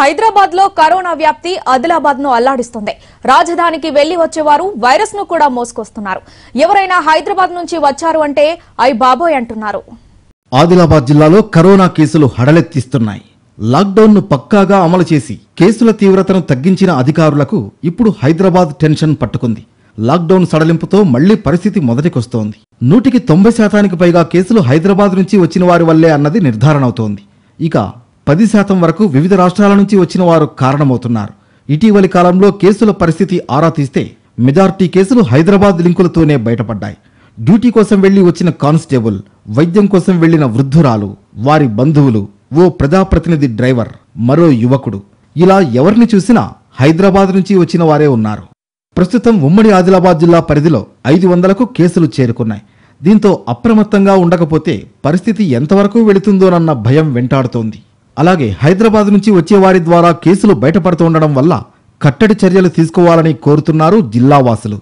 హైదరాబాద్ లో కరోనా వ్యాప్తి ఆదిలాబాద్ ను అల్లాడిస్తుంది రాజధానికి వెళ్లి వచ్చేవారు వైరస్ ను కూడా మోసుకొస్తున్నారు ఎవరైనా హైదరాబాద్ నుంచి వచ్చారు అంటే ఐ బాబోయ్ అంటున్నారు ఆదిలాబాద్ జిల్లాలో కరోనా కేసులు హడలెత్తిస్తున్నాయి లాక్డౌన్ ను పక్కాగా అమలు చేసి కేసుల తీవ్రతను తగ్గించిన అధికారులకు ఇప్పుడు హైదరాబాద్ టెన్షన్ పట్టుకుంది లాక్డౌన్ సడలింపుతో మళ్లీ పరిస్థితి మొదటికొస్తోంది నూటికి తొంభై శాతానికి పైగా కేసులు హైదరాబాద్ నుంచి వచ్చిన వారి వల్లే అన్నది నిర్ధారణ అవుతోంది ఇక పది శాతం వరకు వివిధ రాష్ట్రాల నుంచి వచ్చిన వారు కారణమవుతున్నారు ఇటీవలి కాలంలో కేసుల పరిస్థితి ఆరా తీస్తే మెజార్టీ కేసులు హైదరాబాద్ లింకులతోనే బయటపడ్డాయి డ్యూటీ కోసం వెళ్లి వచ్చిన కానిస్టేబుల్ వైద్యం కోసం వెళ్లిన వృద్ధురాలు వారి బంధువులు ఓ ప్రజాప్రతినిధి డ్రైవర్ మరో యువకుడు ఇలా ఎవరిని చూసినా హైదరాబాద్ నుంచి వచ్చిన వారే ఉన్నారు ప్రస్తుతం ఉమ్మడి ఆదిలాబాద్ జిల్లా పరిధిలో ఐదు వందలకు కేసులు చేరుకున్నాయి దీంతో అప్రమత్తంగా ఉండకపోతే పరిస్థితి ఎంతవరకు వెళుతుందోనన్న భయం వెంటాడుతోంది అలాగే హైదరాబాద్ నుంచి వచ్చే వారి ద్వారా కేసులు బయటపడుతుండడం వల్ల కట్టడి చర్యలు తీసుకోవాలని కోరుతున్నారు జిల్లావాసులు